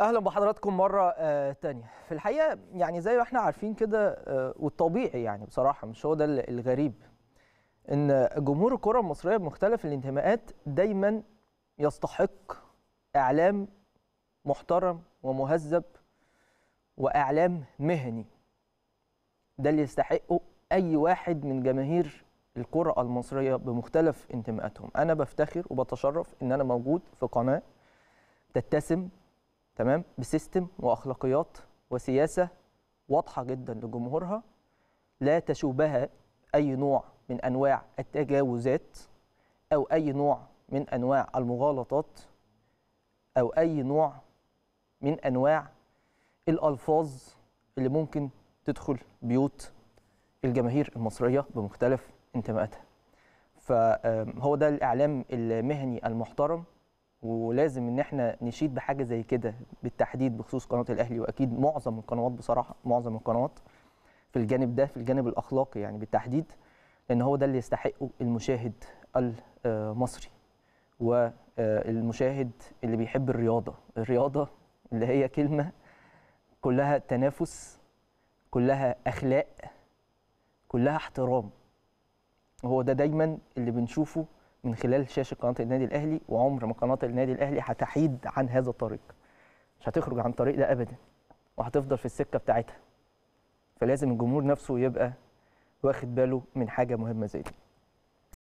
اهلا بحضراتكم مره آه، تانية في الحقيقه يعني زي ما احنا عارفين كده آه، والطبيعي يعني بصراحه مش هو ده الغريب ان جمهور الكره المصريه بمختلف الانتماءات دايما يستحق اعلام محترم ومهذب واعلام مهني ده اللي يستحقه اي واحد من جماهير الكره المصريه بمختلف انتماءاتهم انا بفتخر وبتشرف ان انا موجود في قناه تتسم تمام بسيستم واخلاقيات وسياسه واضحه جدا لجمهورها لا تشوبها اي نوع من انواع التجاوزات او اي نوع من انواع المغالطات او اي نوع من انواع الالفاظ اللي ممكن تدخل بيوت الجماهير المصريه بمختلف انتماءاتها فهو ده الاعلام المهني المحترم ولازم ان احنا نشيد بحاجه زي كده بالتحديد بخصوص قناه الاهلي واكيد معظم القنوات بصراحه معظم القنوات في الجانب ده في الجانب الاخلاقي يعني بالتحديد لان هو ده اللي يستحقه المشاهد المصري والمشاهد اللي بيحب الرياضه الرياضه اللي هي كلمه كلها تنافس كلها اخلاق كلها احترام هو ده دايما اللي بنشوفه من خلال شاشه قناه النادي الاهلي وعمر ما قناه النادي الاهلي هتحيد عن هذا الطريق مش هتخرج عن الطريق ده ابدا وهتفضل في السكه بتاعتها فلازم الجمهور نفسه يبقى واخد باله من حاجه مهمه زي دي